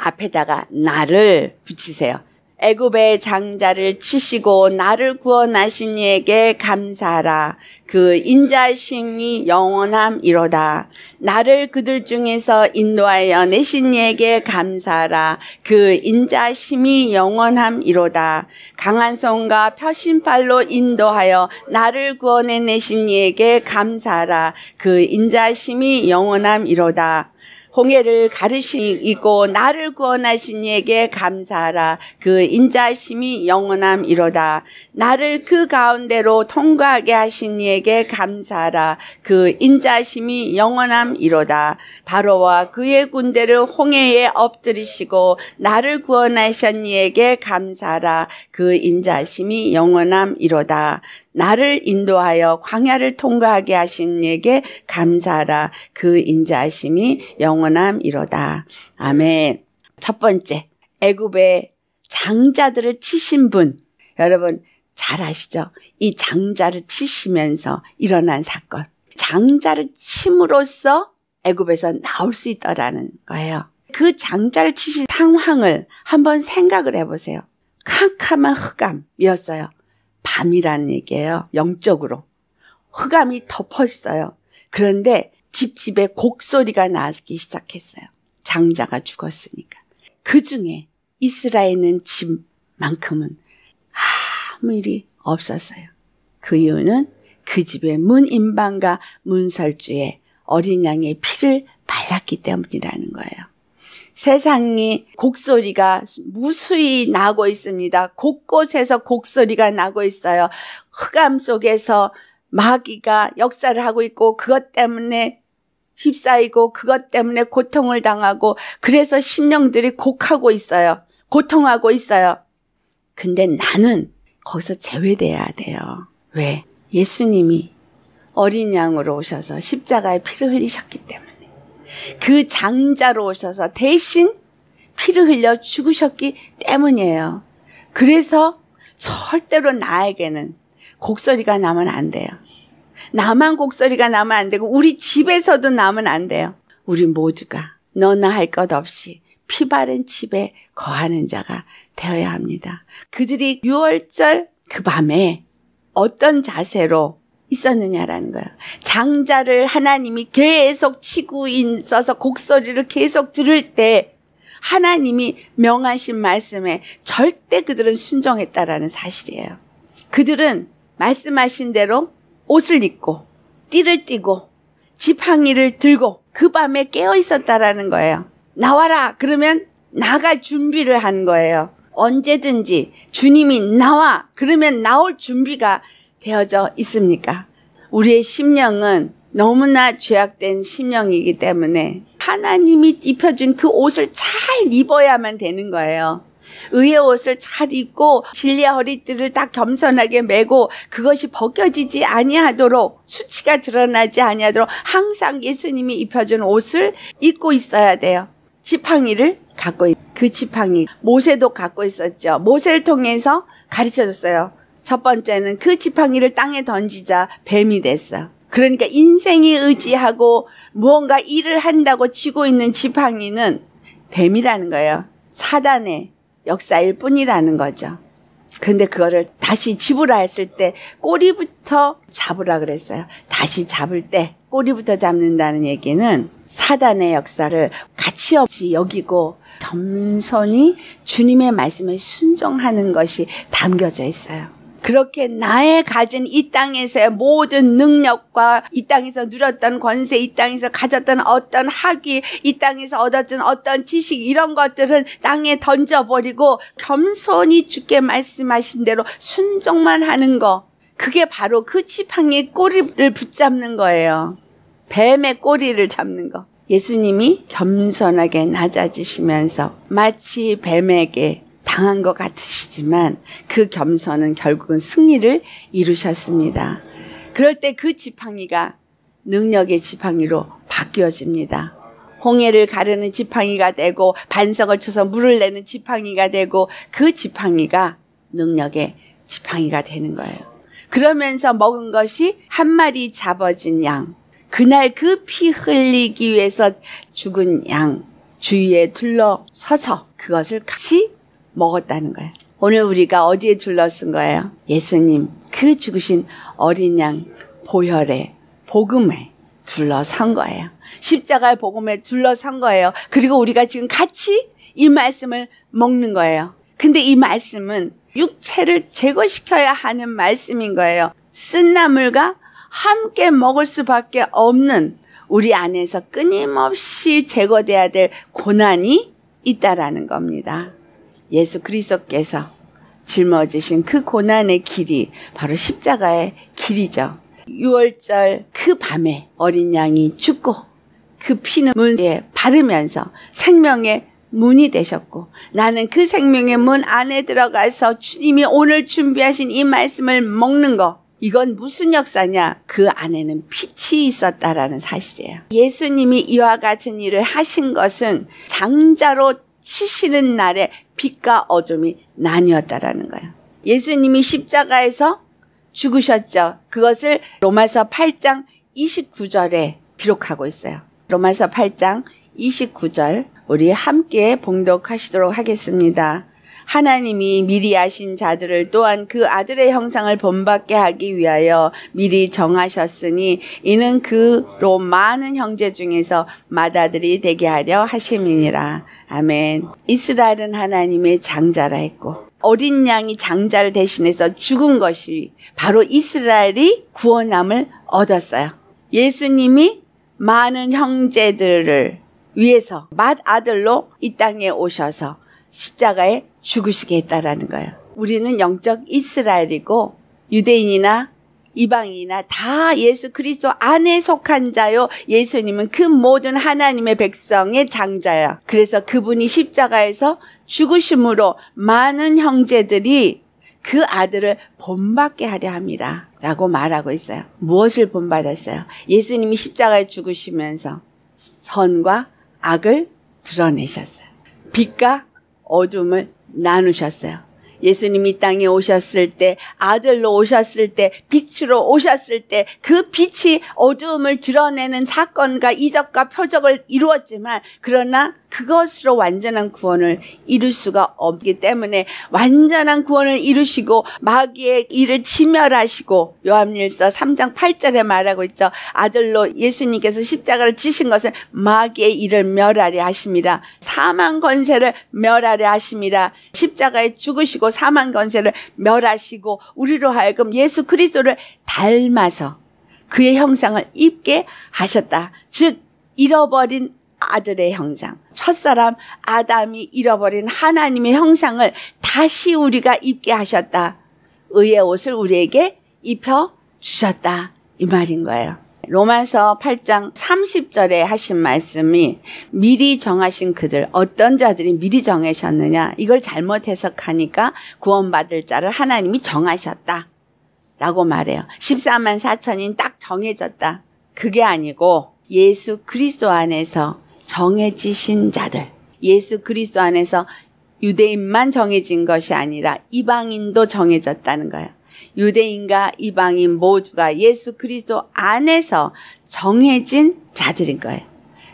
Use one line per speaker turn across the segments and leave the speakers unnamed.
앞에다가 나를 붙이세요. 애굽의 장자를 치시고 나를 구원하신 이에게 감사하라. 그 인자심이 영원함이로다. 나를 그들 중에서 인도하여 내신 이에게 감사하라. 그 인자심이 영원함이로다. 강한 손과 펴신 팔로 인도하여 나를 구원해 내신 이에게 감사하라. 그 인자심이 영원함이로다. 홍해를 가르시고 나를 구원하신 이에게 감사하라. 그 인자심이 영원함 이로다. 나를 그 가운데로 통과하게 하신 이에게 감사하라. 그 인자심이 영원함 이로다. 바로와 그의 군대를 홍해에 엎드리시고 나를 구원하신 이에게 감사하라. 그 인자심이 영원함 이로다. 나를 인도하여 광야를 통과하게 하신 이에게 감사하라. 그 인자하심이 영원함이로다. 아멘. 첫 번째, 애굽의 장자들을 치신 분. 여러분 잘 아시죠? 이 장자를 치시면서 일어난 사건. 장자를 침으로써 애굽에서 나올 수있다라는 거예요. 그 장자를 치신 상황을 한번 생각을 해보세요. 캄캄한 흑암이었어요. 밤이라는 얘기예요. 영적으로. 흑암이 덮어있어요. 그런데 집집에 곡소리가 나기 시작했어요. 장자가 죽었으니까. 그 중에 이스라엘은 집만큼은 아무 일이 없었어요. 그 이유는 그 집의 문인방과 문설주에 어린 양의 피를 발랐기 때문이라는 거예요. 세상이 곡소리가 무수히 나고 있습니다. 곳곳에서 곡소리가 나고 있어요. 흑암 속에서 마귀가 역사를 하고 있고 그것 때문에 휩싸이고 그것 때문에 고통을 당하고 그래서 심령들이 곡하고 있어요. 고통하고 있어요. 근데 나는 거기서 제외돼야 돼요. 왜? 예수님이 어린 양으로 오셔서 십자가에 피를 흘리셨기 때문에. 그 장자로 오셔서 대신 피를 흘려 죽으셨기 때문이에요. 그래서 절대로 나에게는 곡소리가 나면 안 돼요. 나만 곡소리가 나면 안 되고 우리 집에서도 나면 안 돼요. 우리 모두가 너나 할 것 없이 피바른 집에 거하는 자가 되어야 합니다. 그들이 6월절 그 밤에 어떤 자세로 있었느냐라는 거예요. 장자를 하나님이 계속 치고 있어서 곡소리를 계속 들을 때 하나님이 명하신 말씀에 절대 그들은 순종했다라는 사실이에요. 그들은 말씀하신 대로 옷을 입고 띠를 띠고 지팡이를 들고 그 밤에 깨어 있었다라는 거예요. 나와라 그러면 나갈 준비를 한 거예요. 언제든지 주님이 나와 그러면 나올 준비가 되어져 있습니까? 우리의 심령은 너무나 죄악된 심령이기 때문에 하나님이 입혀준 그 옷을 잘 입어야만 되는 거예요. 의의 옷을 잘 입고 진리의 허리띠를 딱 겸손하게 메고 그것이 벗겨지지 아니하도록 수치가 드러나지 아니하도록 항상 예수님이 입혀준 옷을 입고 있어야 돼요. 지팡이를 갖고 있, 그 지팡이 모세도 갖고 있었죠. 모세를 통해서 가르쳐줬어요. 첫 번째는 그 지팡이를 땅에 던지자 뱀이 됐어. 그러니까 인생이 의지하고 무언가 일을 한다고 치고 있는 지팡이는 뱀이라는 거예요. 사단의 역사일 뿐이라는 거죠. 근데 그거를 다시 집으라 했을 때 꼬리부터 잡으라 그랬어요. 다시 잡을 때 꼬리부터 잡는다는 얘기는 사단의 역사를 가치 없이 여기고 겸손히 주님의 말씀에 순종하는 것이 담겨져 있어요. 그렇게 나의 가진 이 땅에서의 모든 능력과 이 땅에서 누렸던 권세, 이 땅에서 가졌던 어떤 학위, 이 땅에서 얻었던 어떤 지식 이런 것들은 땅에 던져버리고 겸손히 주께 말씀하신 대로 순종만 하는 거. 그게 바로 그 지팡이의 꼬리를 붙잡는 거예요. 뱀의 꼬리를 잡는 거. 예수님이 겸손하게 낮아지시면서 마치 뱀에게 당한 것 같으시지만 그 겸손은 결국은 승리를 이루셨습니다. 그럴 때 그 지팡이가 능력의 지팡이로 바뀌어집니다. 홍해를 가르는 지팡이가 되고 반석을 쳐서 물을 내는 지팡이가 되고 그 지팡이가 능력의 지팡이가 되는 거예요. 그러면서 먹은 것이 한 마리 잡아진 양, 그날 그 피 흘리기 위해서 죽은 양 주위에 둘러서서 그것을 같이 먹었다는 거예요. 오늘 우리가 어디에 둘러쓴 거예요? 예수님, 그 죽으신 어린 양 보혈에, 복음에 둘러선 거예요. 십자가의 복음에 둘러선 거예요. 그리고 우리가 지금 같이 이 말씀을 먹는 거예요. 근데 이 말씀은 육체를 제거시켜야 하는 말씀인 거예요. 쓴나물과 함께 먹을 수밖에 없는 우리 안에서 끊임없이 제거돼야 될 고난이 있다라는 겁니다. 예수 그리스도께서 짊어지신 그 고난의 길이 바로 십자가의 길이죠. 6월절 그 밤에 어린 양이 죽고 그 피는 문에 바르면서 생명의 문이 되셨고 나는 그 생명의 문 안에 들어가서 주님이 오늘 준비하신 이 말씀을 먹는 거 이건 무슨 역사냐? 그 안에는 빛이 있었다라는 사실이에요. 예수님이 이와 같은 일을 하신 것은 장자로 치시는 날에 빛과 어둠이 나뉘었다라는 거예요. 예수님이 십자가에서 죽으셨죠. 그것을 로마서 8장 29절에 기록하고 있어요. 로마서 8장 29절 우리 함께 봉독하시도록 하겠습니다. 하나님이 미리 아신 자들을 또한 그 아들의 형상을 본받게 하기 위하여 미리 정하셨으니 이는 그로 많은 형제 중에서 마다들이 되게 하려 하심이니라. 아멘. 이스라엘은 하나님의 장자라 했고 어린 양이 장자를 대신해서 죽은 것이 바로 이스라엘이 구원함을 얻었어요. 예수님이 많은 형제들을 위해서 맏아들로 이 땅에 오셔서 십자가에 죽으시게 했다라는 거예요. 우리는 영적 이스라엘이고 유대인이나 이방인이나 다 예수 그리스도 안에 속한 자요. 예수님은 그 모든 하나님의 백성의 장자야. 그래서 그분이 십자가에서 죽으심으로 많은 형제들이 그 아들을 본받게 하려 합니다. 라고 말하고 있어요. 무엇을 본받았어요? 예수님이 십자가에 죽으시면서 선과 악을 드러내셨어요. 빛과 어둠을 나누셨어요. 예수님이 땅에 오셨을 때, 아들로 오셨을 때, 빛으로 오셨을 때, 그 빛이 어두움을 드러내는 사건과 이적과 표적을 이루었지만, 그러나 그것으로 완전한 구원을 이룰 수가 없기 때문에 완전한 구원을 이루시고 마귀의 일을 치멸하시고 요한일서 3장 8절에 말하고 있죠. 아들로 예수님께서 십자가를 지신 것은 마귀의 일을 멸하려 하십니다. 사망 권세를 멸하려 하십니다. 십자가에 죽으시고 사망 권세를 멸하시고 우리로 하여금 예수 그리스도를 닮아서 그의 형상을 입게 하셨다. 즉 잃어버린 아들의 형상. 첫사람 아담이 잃어버린 하나님의 형상을 다시 우리가 입게 하셨다. 의의 옷을 우리에게 입혀 주셨다. 이 말인 거예요. 로마서 8장 30절에 하신 말씀이 미리 정하신 그들 어떤 자들이 미리 정하셨느냐 이걸 잘못 해석하니까 구원받을 자를 하나님이 정하셨다 라고 말해요. 14만 4천인 딱 정해졌다. 그게 아니고 예수 그리스도 안에서 정해지신 자들. 예수 그리스도 안에서 유대인만 정해진 것이 아니라 이방인도 정해졌다는 거예요. 유대인과 이방인 모두가 예수 그리스도 안에서 정해진 자들인 거예요.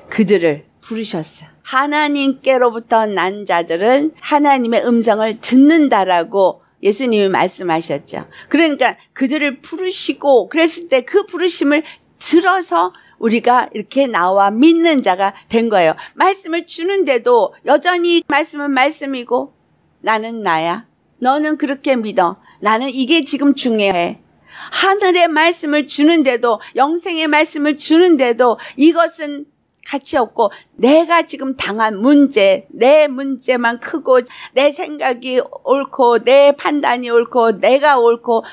그들을 부르셨어요. 하나님께로부터 난 자들은 하나님의 음성을 듣는다라고 예수님이 말씀하셨죠. 그러니까 그들을 부르시고 그랬을 때 그 부르심을 들어서 우리가 이렇게 나와 믿는 자가 된 거예요. 말씀을 주는데도 여전히 말씀은 말씀이고 나는 나야. 너는 그렇게 믿어. 나는 이게 지금 중요해. 하늘의 말씀을 주는데도 영생의 말씀을 주는데도 이것은 가치 없고 내가 지금 당한 문제 내 문제만 크고 내 생각이 옳고 내 판단이 옳고 내가 옳고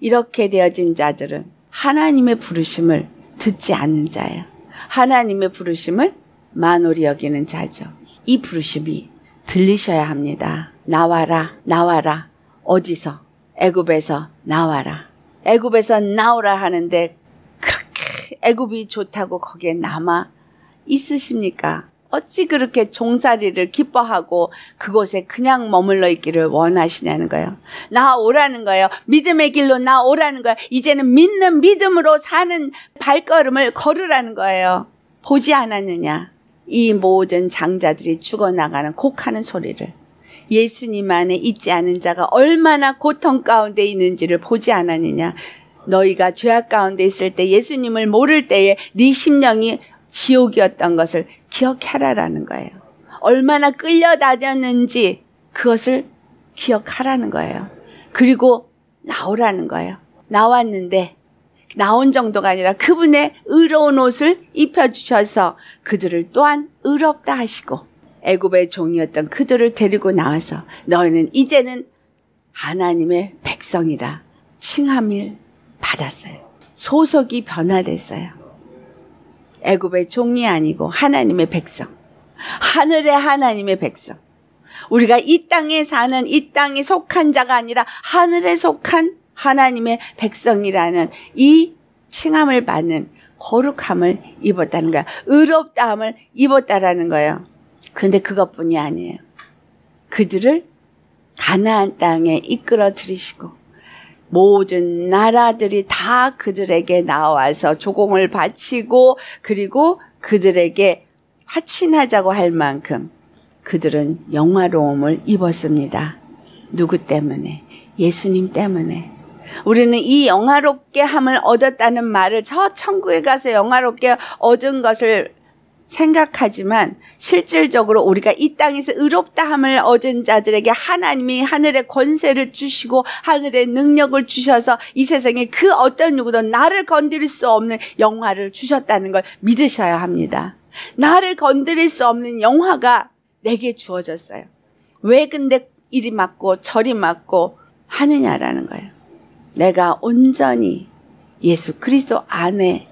이렇게 되어진 자들은 하나님의 부르심을 듣지 않는 자예요. 하나님의 부르심을 만홀히 여기는 자죠. 이 부르심이 들리셔야 합니다. 나와라, 나와라. 어디서? 애굽에서 나와라. 애굽에서 나오라 하는데 그렇게 애굽이 좋다고 거기에 남아 있으십니까? 어찌 그렇게 종살이를 기뻐하고 그곳에 그냥 머물러 있기를 원하시냐는 거예요. 나 오라는 거예요. 믿음의 길로 나 오라는 거예요. 이제는 믿는 믿음으로 사는 발걸음을 걸으라는 거예요. 보지 않았느냐. 이 모든 장자들이 죽어나가는 곡하는 소리를. 예수님 안에 있지 않은 자가 얼마나 고통 가운데 있는지를 보지 않았느냐. 너희가 죄악 가운데 있을 때 예수님을 모를 때에 네 심령이 지옥이었던 것을 기억하라라는 거예요. 얼마나 끌려다녔는지 그것을 기억하라는 거예요. 그리고 나오라는 거예요. 나왔는데 나온 정도가 아니라 그분의 의로운 옷을 입혀주셔서 그들을 또한 의롭다 하시고 애굽의 종이었던 그들을 데리고 나와서 너희는 이제는 하나님의 백성이라 칭함을 받았어요. 소속이 변화됐어요. 애굽의 종이 아니고 하나님의 백성. 하늘의 하나님의 백성. 우리가 이 땅에 사는 이 땅에 속한 자가 아니라 하늘에 속한 하나님의 백성이라는 이 칭함을 받는 거룩함을 입었다는 거야. 의롭다함을 입었다라는 거예요. 근데 그것뿐이 아니에요. 그들을 가나안 땅에 이끌어 들이시고 모든 나라들이 다 그들에게 나와서 조공을 바치고 그리고 그들에게 화친하자고 할 만큼 그들은 영화로움을 입었습니다. 누구 때문에? 예수님 때문에. 우리는 이 영화롭게 함을 얻었다는 말을 저 천국에 가서 영화롭게 얻은 것을 생각하지만 실질적으로 우리가 이 땅에서 의롭다 함을 얻은 자들에게 하나님이 하늘의 권세를 주시고 하늘의 능력을 주셔서 이 세상에 그 어떤 누구도 나를 건드릴 수 없는 영화를 주셨다는 걸 믿으셔야 합니다. 나를 건드릴 수 없는 영화가 내게 주어졌어요. 왜 근데 이리 맞고 저리 맞고 하느냐라는 거예요. 내가 온전히 예수 그리스도 안에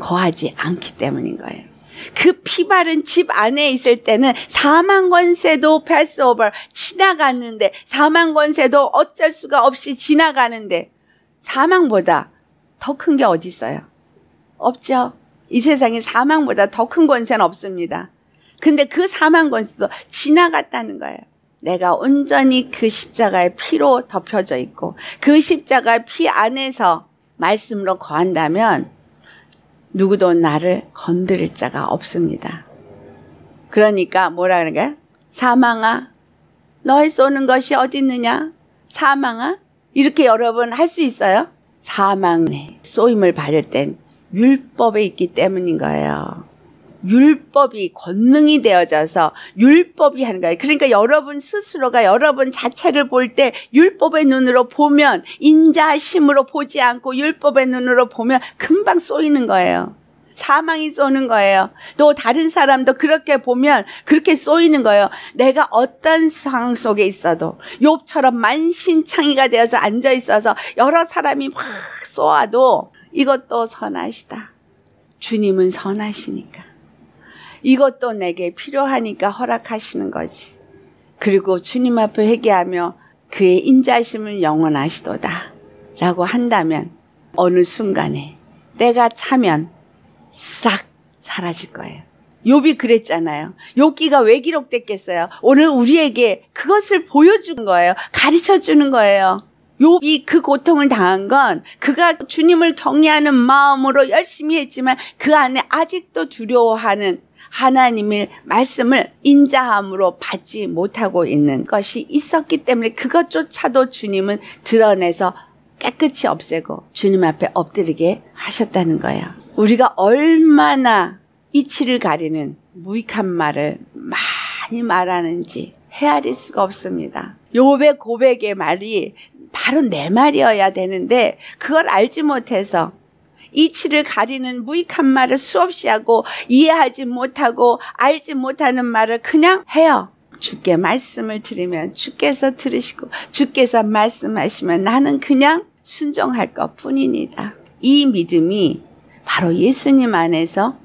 거하지 않기 때문인 거예요. 그피발은집 안에 있을 때는 사망 권세도 패스오버 지나갔는데 사망 권세도 어쩔 수가 없이 지나가는데 사망보다 더 큰 게 어디 있어요? 없죠. 이 세상에 사망보다 더 큰 권세는 없습니다. 근데 그 사망 권세도 지나갔다는 거예요. 내가 온전히 그 십자가의 피로 덮여져 있고 그 십자가의 피 안에서 말씀으로 거한다면 누구도 나를 건드릴 자가 없습니다. 그러니까 뭐라 그러게? 사망아, 너의 쏘는 것이 어디 있느냐? 사망아? 이렇게 여러분 할 수 있어요? 사망에 쏘임을 받을 땐 율법에 있기 때문인 거예요. 율법이 권능이 되어져서 율법이 하는 거예요. 그러니까 여러분 스스로가 여러분 자체를 볼 때 율법의 눈으로 보면 인자심으로 보지 않고 율법의 눈으로 보면 금방 쏘이는 거예요. 사망이 쏘는 거예요. 또 다른 사람도 그렇게 보면 그렇게 쏘이는 거예요. 내가 어떤 상황 속에 있어도 욥처럼 만신창이가 되어서 앉아 있어서 여러 사람이 막 쏘아도 이것도 선하시다. 주님은 선하시니까. 이것도 내게 필요하니까 허락하시는 거지. 그리고 주님 앞에 회개하며 그의 인자심을 영원하시도다. 라고 한다면 어느 순간에 때가 차면 싹 사라질 거예요. 욥이 그랬잖아요. 욥기가 왜 기록됐겠어요? 오늘 우리에게 그것을 보여준 거예요. 가르쳐 주는 거예요. 욥이 그 고통을 당한 건 그가 주님을 경외하는 마음으로 열심히 했지만 그 안에 아직도 두려워하는 하나님의 말씀을 인자함으로 받지 못하고 있는 것이 있었기 때문에 그것조차도 주님은 드러내서 깨끗이 없애고 주님 앞에 엎드리게 하셨다는 거예요. 우리가 얼마나 이치를 가리는 무익한 말을 많이 말하는지 헤아릴 수가 없습니다. 요배 고백의 말이 바로 내 말이어야 되는데 그걸 알지 못해서 이치를 가리는 무익한 말을 수없이 하고 이해하지 못하고 알지 못하는 말을 그냥 해요. 주께 말씀을 드리면 주께서 들으시고 주께서 말씀하시면 나는 그냥 순종할 것 뿐입니다. 이 믿음이 바로 예수님 안에서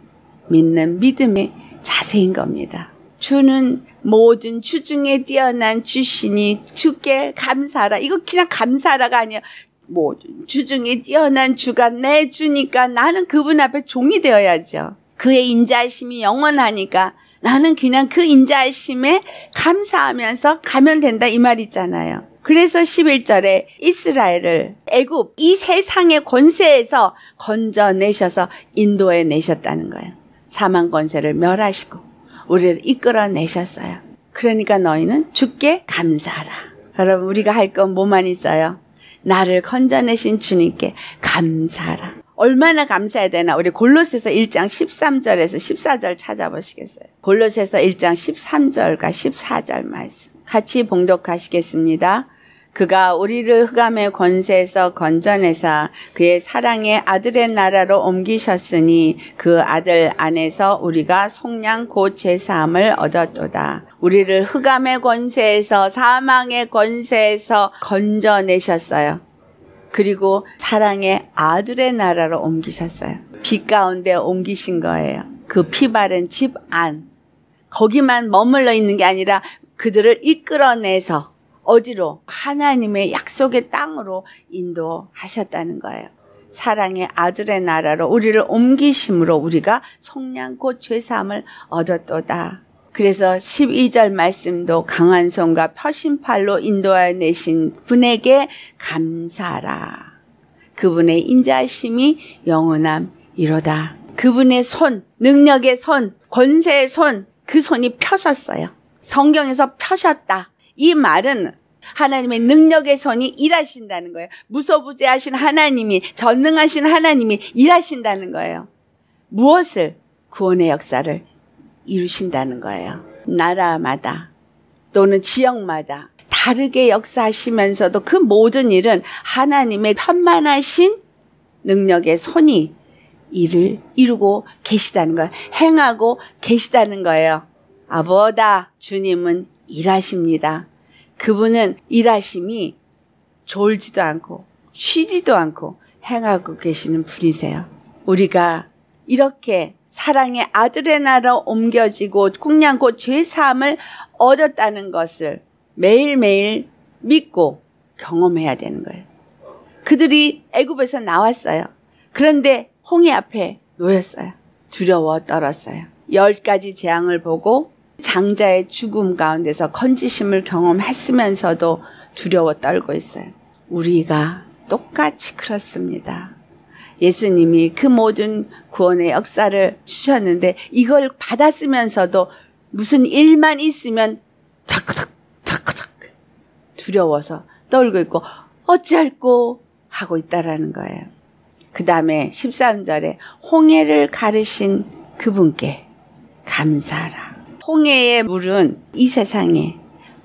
믿는 믿음의 자세인 겁니다. 주는 모든 주중에 뛰어난 주신이 주께 감사라. 이거 그냥 감사라가 아니에요. 뭐 주중에 뛰어난 주가 내 주니까 나는 그분 앞에 종이 되어야죠. 그의 인자심이 영원하니까 나는 그냥 그 인자심에 감사하면서 가면 된다 이 말이잖아요. 그래서 11절에 이스라엘을 애굽 이 세상의 권세에서 건져내셔서 인도에 내셨다는 거예요. 사망 권세를 멸하시고 우리를 이끌어내셨어요. 그러니까 너희는 죽게 감사하라. 여러분 우리가 할 건 뭐만 있어요? 나를 건져내신 주님께 감사라. 얼마나 감사해야 되나 우리 골로새서 1장 13절에서 14절 찾아보시겠어요? 골로새서 1장 13절과 14절 말씀 같이 봉독하시겠습니다. 그가 우리를 흑암의 권세에서 건져내사 그의 사랑의 아들의 나라로 옮기셨으니 그 아들 안에서 우리가 속량 곧 제사함을 얻었도다. 우리를 흑암의 권세에서 사망의 권세에서 건져내셨어요. 그리고 사랑의 아들의 나라로 옮기셨어요. 빛 가운데 옮기신 거예요. 그 피바른 집 안. 거기만 머물러 있는 게 아니라 그들을 이끌어내서 어디로? 하나님의 약속의 땅으로 인도하셨다는 거예요. 사랑의 아들의 나라로 우리를 옮기심으로 우리가 속량고 죄삼을 얻었도다. 그래서 12절 말씀도 강한 손과 펴신 팔로 인도하여 내신 분에게 감사하라. 그분의 인자심이 영원함 이로다. 그분의 손, 능력의 손, 권세의 손, 그 손이 펴셨어요. 성경에서 펴셨다. 이 말은 하나님의 능력의 손이 일하신다는 거예요. 무소부재하신 하나님이 전능하신 하나님이 일하신다는 거예요. 무엇을 구원의 역사를 이루신다는 거예요. 나라마다 또는 지역마다 다르게 역사하시면서도 그 모든 일은 하나님의 편만하신 능력의 손이 일을 이루고 계시다는 거예요. 행하고 계시다는 거예요. 아버다 주님은 일하십니다. 그분은 일하심이 졸지도 않고 쉬지도 않고 행하고 계시는 분이세요. 우리가 이렇게 사랑의 아들의 나라 옮겨지고 그냥 고 죄사함을 얻었다는 것을 매일매일 믿고 경험해야 되는 거예요. 그들이 애굽에서 나왔어요. 그런데 홍해 앞에 놓였어요. 두려워 떨었어요. 열 가지 재앙을 보고 장자의 죽음 가운데서 건지심을 경험했으면서도 두려워 떨고 있어요. 우리가 똑같이 그렇습니다. 예수님이 그 모든 구원의 역사를 주셨는데 이걸 받았으면서도 무슨 일만 있으면 덜커덕 덜커덕 두려워서 떨고 있고 어찌할꼬 하고 있다라는 거예요. 그 다음에 13절에 홍해를 가르신 그분께 감사라. 홍해의 물은 이 세상에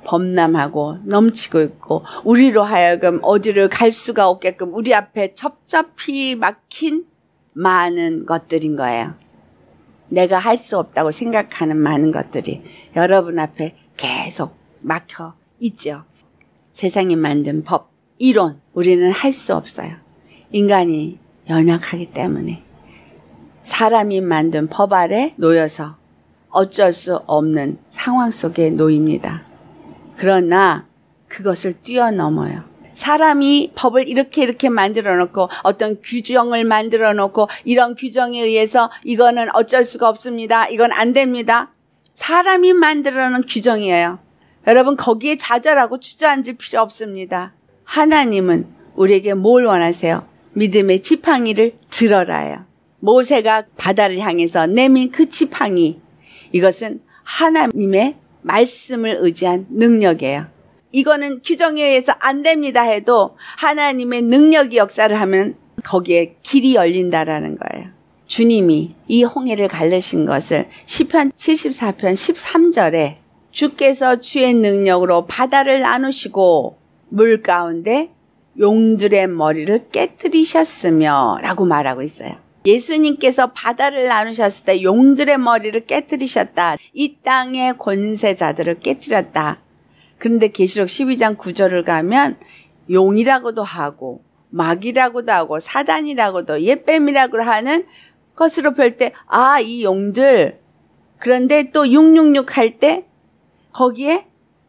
범람하고 넘치고 있고 우리로 하여금 어디를 갈 수가 없게끔 우리 앞에 첩첩히 막힌 많은 것들인 거예요. 내가 할 수 없다고 생각하는 많은 것들이 여러분 앞에 계속 막혀 있죠. 세상이 만든 법, 이론, 우리는 할 수 없어요. 인간이 연약하기 때문에. 사람이 만든 법 아래 놓여서 어쩔 수 없는 상황 속에 놓입니다. 그러나 그것을 뛰어넘어요. 사람이 법을 이렇게 이렇게 만들어 놓고 어떤 규정을 만들어 놓고 이런 규정에 의해서 이거는 어쩔 수가 없습니다. 이건 안 됩니다. 사람이 만들어 놓은 규정이에요. 여러분 거기에 좌절하고 주저앉을 필요 없습니다. 하나님은 우리에게 뭘 원하세요? 믿음의 지팡이를 들어라요. 모세가 바다를 향해서 내민 그 지팡이 이것은 하나님의 말씀을 의지한 능력이에요. 이거는 규정에 의해서 안 됩니다 해도 하나님의 능력이 역사를 하면 거기에 길이 열린다라는 거예요. 주님이 이 홍해를 갈르신 것을 시편 74편 13절에 주께서 주의 능력으로 바다를 나누시고 물 가운데 용들의 머리를 깨뜨리셨으며 라고 말하고 있어요. 예수님께서 바다를 나누셨을 때 용들의 머리를 깨뜨리셨다. 이 땅의 권세자들을 깨뜨렸다. 그런데 계시록 12장 9절을 가면 용이라고도 하고 막이라고도 하고 사단이라고도 예뱀이라고 도 하는 것으로 볼때아 이 용들 그런데 또 666 할 때 거기에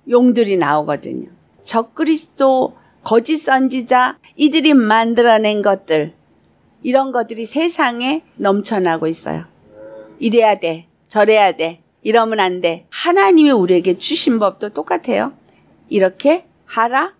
용들이 나오거든요. 적그리스도 거짓 선지자 이들이 만들어낸 것들 이런 것들이 세상에 넘쳐나고 있어요. 이래야 돼. 저래야 돼. 이러면 안 돼. 하나님이 우리에게 주신 법도 똑같아요. 이렇게 하라.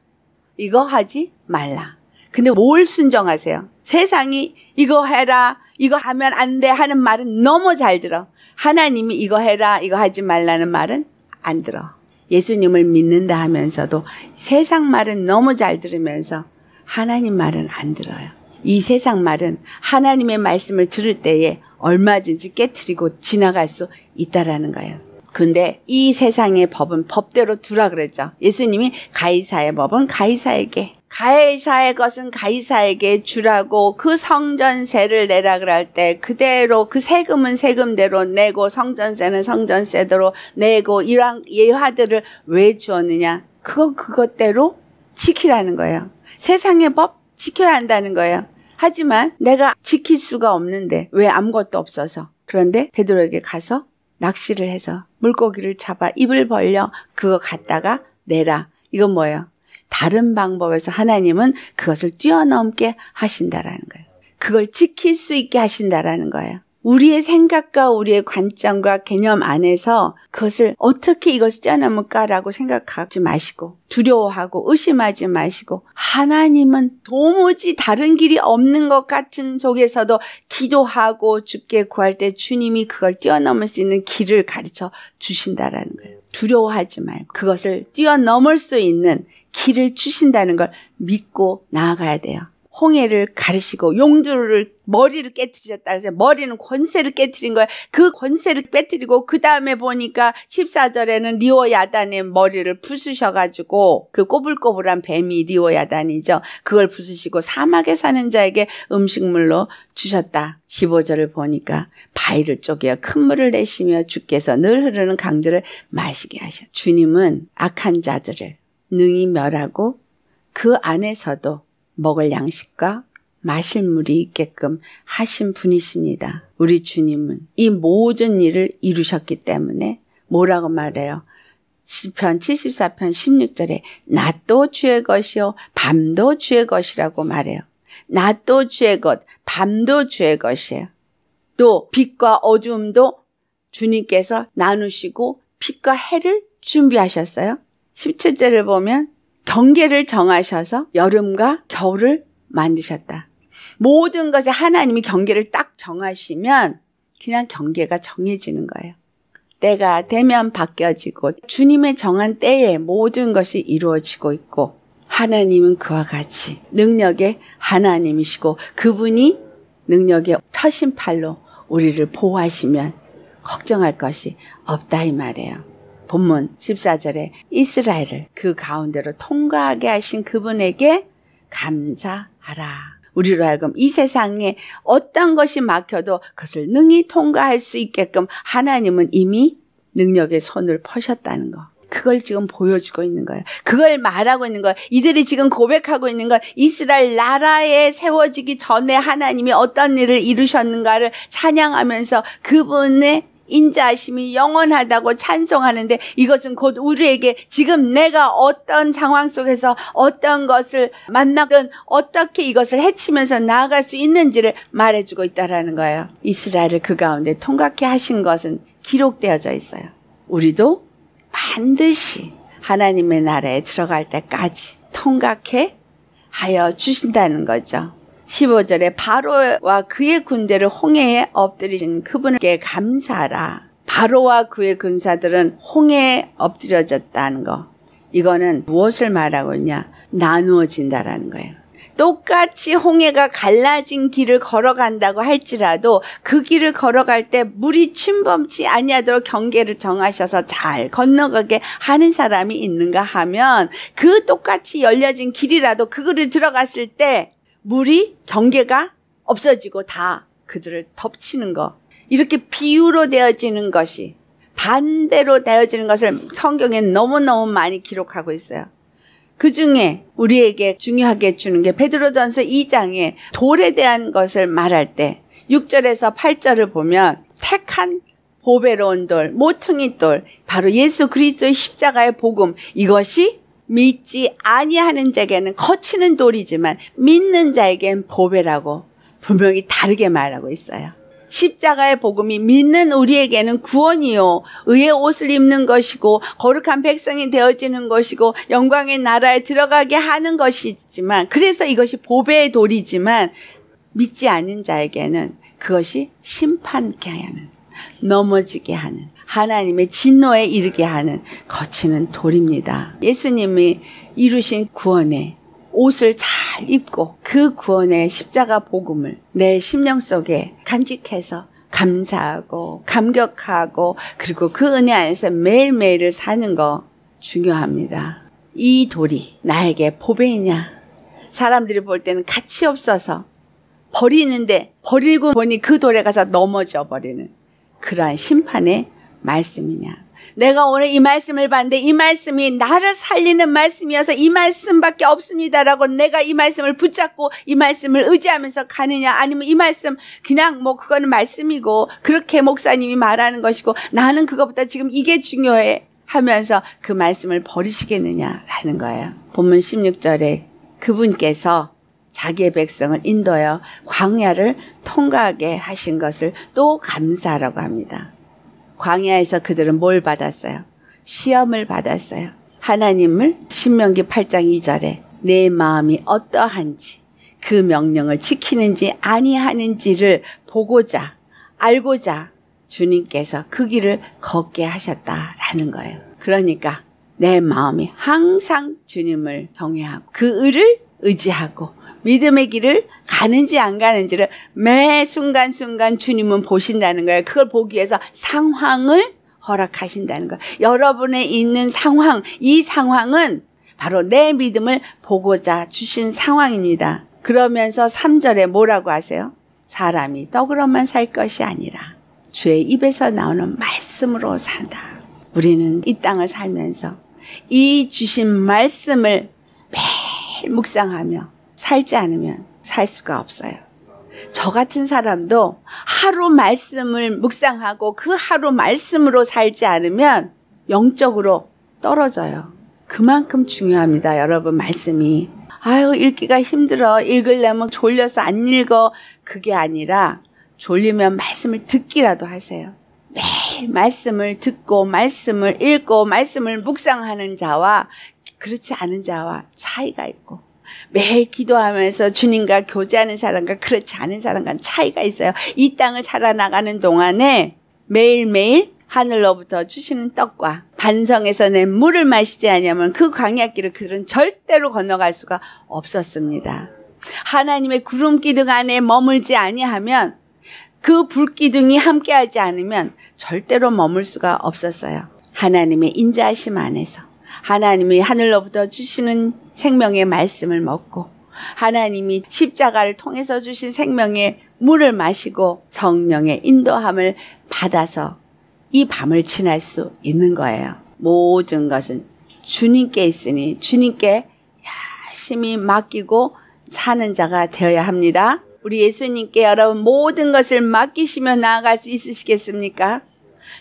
이거 하지 말라. 근데 뭘 순정하세요? 세상이 이거 해라. 이거 하면 안 돼. 하는 말은 너무 잘 들어. 하나님이 이거 해라. 이거 하지 말라는 말은 안 들어. 예수님을 믿는다 하면서도 세상 말은 너무 잘 들으면서 하나님 말은 안 들어요. 이 세상 말은 하나님의 말씀을 들을 때에 얼마든지 깨뜨리고 지나갈 수 있다라는 거예요. 근데 이 세상의 법은 법대로 두라 그랬죠. 예수님이 가이사의 법은 가이사에게, 가이사의 것은 가이사에게 주라고 그 성전세를 내라 그럴 때 그대로 그 세금은 세금대로 내고 성전세는 성전세대로 내고 이런 예화들을 왜 주었느냐? 그건 그것대로 지키라는 거예요. 세상의 법, 지켜야 한다는 거예요. 하지만 내가 지킬 수가 없는데 왜 아무것도 없어서. 그런데 베드로에게 가서 낚시를 해서 물고기를 잡아 입을 벌려 그거 갖다가 내라. 이건 뭐예요? 다른 방법에서 하나님은 그것을 뛰어넘게 하신다라는 거예요. 그걸 지킬 수 있게 하신다라는 거예요. 우리의 생각과 우리의 관점과 개념 안에서 그것을 어떻게 이것을 뛰어넘을까라고 생각하지 마시고 두려워하고 의심하지 마시고 하나님은 도무지 다른 길이 없는 것 같은 속에서도 기도하고 죽게 구할 때 주님이 그걸 뛰어넘을 수 있는 길을 가르쳐 주신다라는 거예요. 두려워하지 말고 그것을 뛰어넘을 수 있는 길을 주신다는 걸 믿고 나아가야 돼요. 홍해를 가르시고 용주를 머리를 깨뜨리셨다 그래서 머리는 권세를 깨뜨린 거야. 그 권세를 깨뜨리고 그 다음에 보니까 14절에는 리오야단의 머리를 부수셔 가지고 그 꼬불꼬불한 뱀이 리오야단이죠. 그걸 부수시고 사막에 사는 자에게 음식물로 주셨다. 15절을 보니까 바위를 쪼개어 큰 물을 내시며 주께서 늘 흐르는 강들을 마시게 하셨다. 주님은 악한 자들을 능히 멸하고 그 안에서도 먹을 양식과 마실 물이 있게끔 하신 분이십니다. 우리 주님은 이 모든 일을 이루셨기 때문에 뭐라고 말해요? 시편 74편 16절에 낮도 주의 것이요 밤도 주의 것이라고 말해요. 낮도 주의 것, 밤도 주의 것이에요. 또 빛과 어두도 주님께서 나누시고 빛과 해를 준비하셨어요. 17절을 보면 경계를 정하셔서 여름과 겨울을 만드셨다. 모든 것에 하나님이 경계를 딱 정하시면 그냥 경계가 정해지는 거예요. 때가 되면 바뀌어지고 주님의 정한 때에 모든 것이 이루어지고 있고 하나님은 그와 같이 능력의 하나님이시고 그분이 능력의 터신팔로 우리를 보호하시면 걱정할 것이 없다 이 말이에요. 본문 14절에 이스라엘을 그 가운데로 통과하게 하신 그분에게 감사하라. 우리로 하여금 이 세상에 어떤 것이 막혀도 그것을 능히 통과할 수 있게끔 하나님은 이미 능력의 손을 퍼셨다는 거. 그걸 지금 보여주고 있는 거예요. 그걸 말하고 있는 거예요. 이들이 지금 고백하고 있는 건 이스라엘 나라에 세워지기 전에 하나님이 어떤 일을 이루셨는가를 찬양하면서 그분의 인자하심이 영원하다고 찬송하는데 이것은 곧 우리에게 지금 내가 어떤 상황 속에서 어떤 것을 만나든 어떻게 이것을 해치면서 나아갈 수 있는지를 말해주고 있다라는 거예요. 이스라엘을 그 가운데 통각해 하신 것은 기록되어져 있어요. 우리도 반드시 하나님의 나라에 들어갈 때까지 통각해 하여 주신다는 거죠. 15절에 바로와 그의 군대를 홍해에 엎드리신 그분께 감사하라. 바로와 그의 군사들은 홍해에 엎드려졌다는 거. 이거는 무엇을 말하고 있냐? 나누어진다라는 거예요. 똑같이 홍해가 갈라진 길을 걸어간다고 할지라도 그 길을 걸어갈 때 물이 침범치 아니하도록 경계를 정하셔서 잘 건너가게 하는 사람이 있는가 하면 그 똑같이 열려진 길이라도 그거를 들어갔을 때 물이 경계가 없어지고 다 그들을 덮치는 것. 이렇게 비유로 되어지는 것이 반대로 되어지는 것을 성경에 너무너무 많이 기록하고 있어요. 그 중에 우리에게 중요하게 주는 게 베드로전서 2장에 돌에 대한 것을 말할 때 6절에서 8절을 보면 택한 보배로운 돌, 모퉁이 돌, 바로 예수 그리스도의 십자가의 복음 이것이 믿지 아니하는 자에게는 거치는 돌이지만 믿는 자에겐 보배라고 분명히 다르게 말하고 있어요. 십자가의 복음이 믿는 우리에게는 구원이요. 의의 옷을 입는 것이고, 거룩한 백성이 되어지는 것이고, 영광의 나라에 들어가게 하는 것이지만, 그래서 이것이 보배의 돌이지만, 믿지 않은 자에게는 그것이 심판케 하는, 넘어지게 하는, 하나님의 진노에 이르게 하는 거치는 돌입니다. 예수님이 이루신 구원에 옷을 잘 입고 그 구원의 십자가 복음을 내 심령 속에 간직해서 감사하고 감격하고 그리고 그 은혜 안에서 매일매일을 사는 거 중요합니다. 이 돌이 나에게 보배이냐? 사람들이 볼 때는 가치 없어서 버리는데 버리고 보니 그 돌에 가서 넘어져 버리는 그러한 심판의 말씀이냐. 내가 오늘 이 말씀을 봤는데 이 말씀이 나를 살리는 말씀이어서 이 말씀밖에 없습니다라고 내가 이 말씀을 붙잡고 이 말씀을 의지하면서 가느냐 아니면 이 말씀 그냥 뭐 그거는 말씀이고 그렇게 목사님이 말하는 것이고 나는 그것보다 지금 이게 중요해 하면서 그 말씀을 버리시겠느냐라는 거예요. 본문 16절에 그분께서 자기의 백성을 인도하여 광야를 통과하게 하신 것을 또 감사라고 합니다. 광야에서 그들은 뭘 받았어요? 시험을 받았어요. 하나님을 신명기 8장 2절에 내 마음이 어떠한지 그 명령을 지키는지 아니하는지를 보고자 알고자 주님께서 그 길을 걷게 하셨다라는 거예요. 그러니까 내 마음이 항상 주님을 경외하고 그 의를 의지하고 믿음의 길을 가는지 안 가는지를 매 순간순간 주님은 보신다는 거예요. 그걸 보기 위해서 상황을 허락하신다는 거예요. 여러분의 있는 상황, 이 상황은 바로 내 믿음을 보고자 주신 상황입니다. 그러면서 3절에 뭐라고 하세요? 사람이 떡으로만 살 것이 아니라 주의 입에서 나오는 말씀으로 산다. 우리는 이 땅을 살면서 이 주신 말씀을 매일 묵상하며 살지 않으면 살 수가 없어요. 저 같은 사람도 하루 말씀을 묵상하고 그 하루 말씀으로 살지 않으면 영적으로 떨어져요. 그만큼 중요합니다. 여러분 말씀이. 아유, 읽기가 힘들어. 읽을려면 졸려서 안 읽어. 그게 아니라 졸리면 말씀을 듣기라도 하세요. 매일 말씀을 듣고 말씀을 읽고 말씀을 묵상하는 자와 그렇지 않은 자와 차이가 있고 매일 기도하면서 주님과 교제하는 사람과 그렇지 않은 사람과 차이가 있어요. 이 땅을 살아나가는 동안에 매일매일 하늘로부터 주시는 떡과 반성에서 낸 물을 마시지 않으면 그 광약길을 그들은 절대로 건너갈 수가 없었습니다. 하나님의 구름 기둥 안에 머물지 아니하면 그 불기둥이 함께하지 않으면 절대로 머물 수가 없었어요. 하나님의 인자하심 안에서 하나님이 하늘로부터 주시는 생명의 말씀을 먹고 하나님이 십자가를 통해서 주신 생명의 물을 마시고 성령의 인도함을 받아서 이 밤을 지날 수 있는 거예요. 모든 것은 주님께 있으니 주님께 열심히 맡기고 사는 자가 되어야 합니다. 우리 예수님께 여러분 모든 것을 맡기시며 나아갈 수 있으시겠습니까?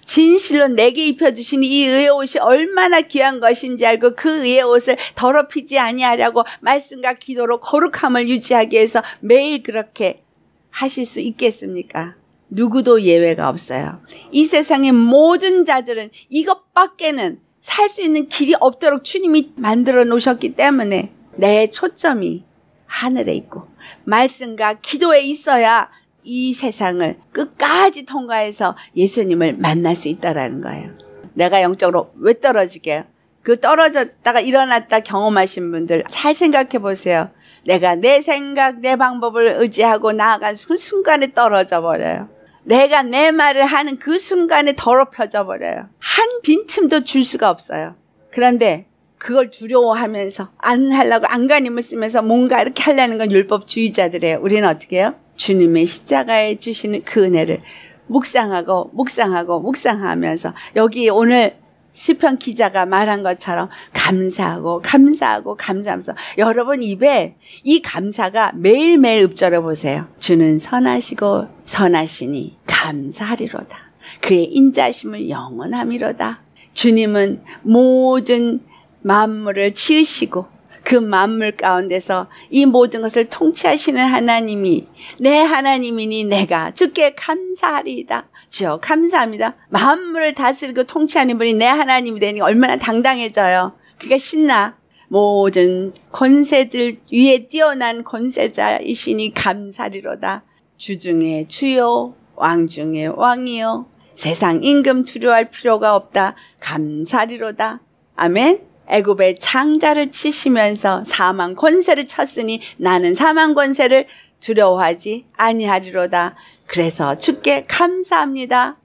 진실로 내게 입혀주신 이 의의 옷이 얼마나 귀한 것인지 알고 그 의의 옷을 더럽히지 아니하려고 말씀과 기도로 거룩함을 유지하기 위해서 매일 그렇게 하실 수 있겠습니까? 누구도 예외가 없어요. 이 세상의 모든 자들은 이것밖에는 살 수 있는 길이 없도록 주님이 만들어 놓으셨기 때문에 내 초점이 하늘에 있고 말씀과 기도에 있어야 이 세상을 끝까지 통과해서 예수님을 만날 수 있다라는 거예요. 내가 영적으로 왜 떨어지게? 요그 떨어졌다가 일어났다 경험하신 분들 잘 생각해 보세요. 내가 내 생각, 내 방법을 의지하고 나아간 그 순간에 떨어져 버려요. 내가 내 말을 하는 그 순간에 더럽혀져 버려요. 한 빈틈도 줄 수가 없어요. 그런데 그걸 두려워하면서 안 하려고 안간힘을 쓰면서 뭔가 이렇게 하려는 건 율법주의자들이에요. 우리는 어떻게 해요? 주님의 십자가에 주시는 그 은혜를 묵상하고 묵상하고 묵상하면서 여기 오늘 시편 기자가 말한 것처럼 감사하고 감사하고 감사하면서 여러분 입에 이 감사가 매일매일 읊조려 보세요. 주는 선하시고 선하시니 감사하리로다. 그의 인자심을 영원함이로다. 주님은 모든 만물을 치으시고 그 만물 가운데서 이 모든 것을 통치하시는 하나님이 내 하나님이니 내가 주께 감사하리이다. 주여 감사합니다. 만물을 다스리고 통치하는 분이 내 하나님이 되니 얼마나 당당해져요. 그게 신나. 모든 권세들 위에 뛰어난 권세자이시니 감사리로다. 주중에 주요 왕 중에 왕이요. 세상 임금 두려워할 필요가 없다. 감사리로다. 아멘. 애굽의 창자를 치시면서 사망 권세를 쳤으니 나는 사망 권세를 두려워하지 아니하리로다. 그래서 주께 감사합니다.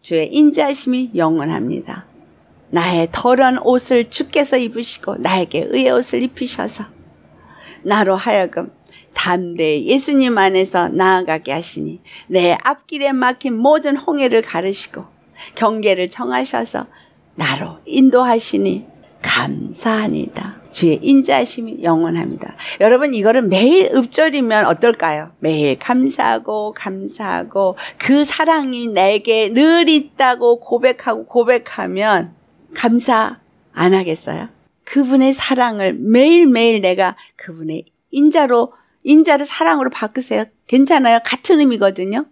주의 인자심이 영원합니다. 나의 더러운 옷을 주께서 입으시고 나에게 의의 옷을 입히셔서 나로 하여금 담대히 예수님 안에서 나아가게 하시니 내 앞길에 막힌 모든 홍해를 가르시고 경계를 청하셔서 나로 인도하시니 감사하니다. 주의 인자심이 영원합니다. 여러분 이거를 매일 읊조리면 어떨까요? 매일 감사하고 감사하고 그 사랑이 내게 늘 있다고 고백하고 고백하면 감사 안 하겠어요? 그분의 사랑을 매일매일 내가 그분의 인자로 인자를 사랑으로 바꾸세요. 괜찮아요. 같은 의미거든요.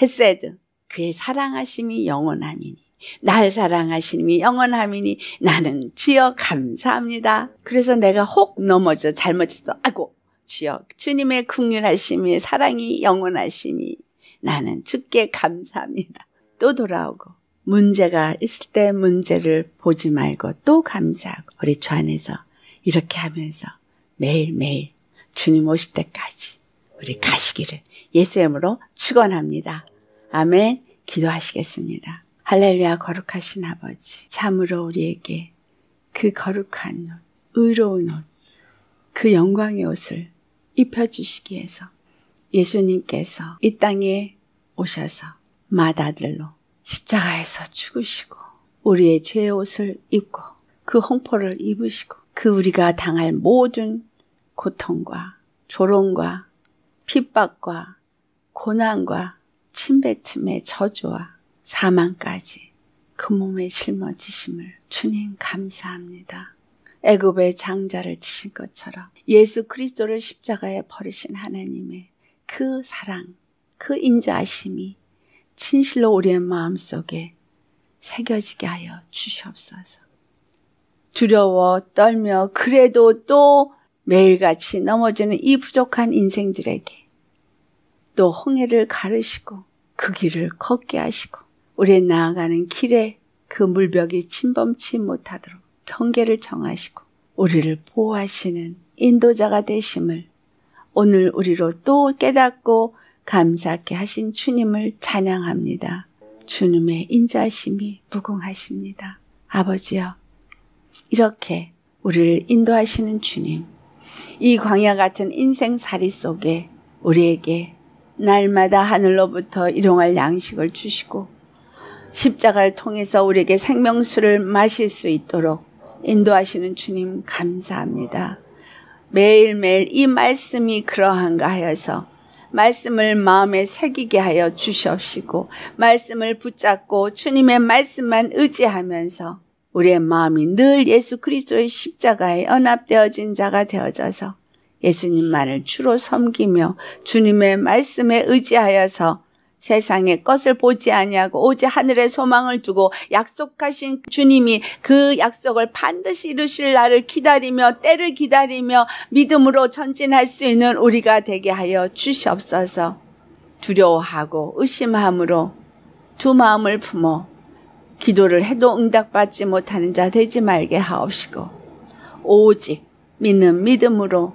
헤세드 그의 사랑하심이 영원하니 날 사랑하시니 영원함이니 나는 주여 감사합니다. 그래서 내가 혹 넘어져 잘못해서 아고 주여 주님의 극률하심이 사랑이 영원하시니 나는 주께 감사합니다. 또 돌아오고 문제가 있을 때 문제를 보지 말고 또 감사하고 우리 주 안에서 이렇게 하면서 매일매일 주님 오실 때까지 우리 가시기를 예수의 이름으로 축원합니다. 아멘 기도하시겠습니다. 할렐루야 거룩하신 아버지 참으로 우리에게 그 거룩한 옷 의로운 옷그 영광의 옷을 입혀주시기 위해서 예수님께서 이 땅에 오셔서 마다들로 십자가에서 죽으시고 우리의 죄의 옷을 입고 그 홍포를 입으시고 그 우리가 당할 모든 고통과 조롱과 핍박과 고난과 침뱉음의 저주와 사망까지 그 몸에 짊어지심을 주님 감사합니다. 애굽의 장자를 치신 것처럼 예수 그리스도를 십자가에 버리신 하나님의 그 사랑, 그인자심이 진실로 우리의 마음속에 새겨지게 하여 주시옵소서. 두려워 떨며 그래도 또 매일같이 넘어지는 이 부족한 인생들에게 또 홍해를 가르시고 그 길을 걷게 하시고 우리의 나아가는 길에 그 물벽이 침범치 못하도록 경계를 정하시고 우리를 보호하시는 인도자가 되심을 오늘 우리로 또 깨닫고 감사하게 하신 주님을 찬양합니다. 주님의 인자심이 무궁하십니다. 아버지여, 이렇게 우리를 인도하시는 주님, 이 광야 같은 인생살이 속에 우리에게 날마다 하늘로부터 일용할 양식을 주시고 십자가를 통해서 우리에게 생명수를 마실 수 있도록 인도하시는 주님 감사합니다. 매일매일 이 말씀이 그러한가 하여서 말씀을 마음에 새기게 하여 주시옵시고 말씀을 붙잡고 주님의 말씀만 의지하면서 우리의 마음이 늘 예수 그리스도의 십자가에 연합되어진 자가 되어져서 예수님만을 주로 섬기며 주님의 말씀에 의지하여서 세상의 것을 보지 아니하고 오직 하늘의 소망을 두고 약속하신 주님이 그 약속을 반드시 이루실 날을 기다리며 때를 기다리며 믿음으로 전진할 수 있는 우리가 되게 하여 주시옵소서. 두려워하고 의심함으로 두 마음을 품어 기도를 해도 응답받지 못하는 자 되지 말게 하옵시고 오직 믿는 믿음으로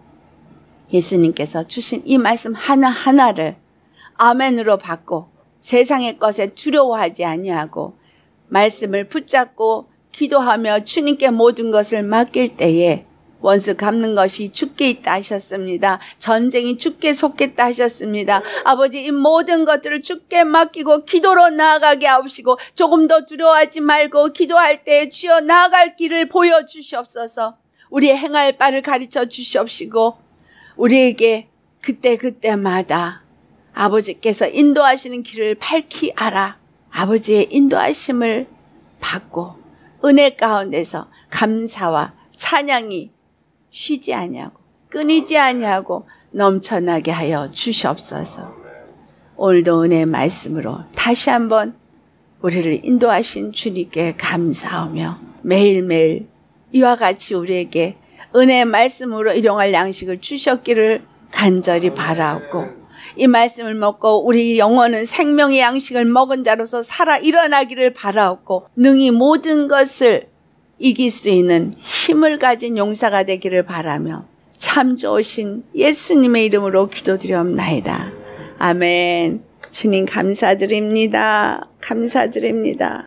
예수님께서 주신 이 말씀 하나하나를 아멘으로 받고 세상의 것에 두려워하지 아니하고 말씀을 붙잡고 기도하며 주님께 모든 것을 맡길 때에 원수 갚는 것이 죽게 있다 하셨습니다. 전쟁이 죽게 속겠다 하셨습니다. 아버지 이 모든 것들을 죽게 맡기고 기도로 나아가게 하옵시고 조금 더 두려워하지 말고 기도할 때에 주여 나아갈 길을 보여주시옵소서 우리 행할 바를 가르쳐 주시옵시고 우리에게 그때그때마다 아버지께서 인도하시는 길을 밝히 알아 아버지의 인도하심을 받고 은혜 가운데서 감사와 찬양이 쉬지 아니하고 끊이지 아니하고 넘쳐나게 하여 주시옵소서. 오늘도 은혜의 말씀으로 다시 한번 우리를 인도하신 주님께 감사하며 매일매일 이와 같이 우리에게 은혜의 말씀으로 일용할 양식을 주셨기를 간절히 바라옵고 이 말씀을 먹고 우리 영혼은 생명의 양식을 먹은 자로서 살아 일어나기를 바라옵고 능히 모든 것을 이길 수 있는 힘을 가진 용사가 되기를 바라며 참 좋으신 예수님의 이름으로 기도드려옵나이다 아멘. 주님 감사드립니다. 감사드립니다.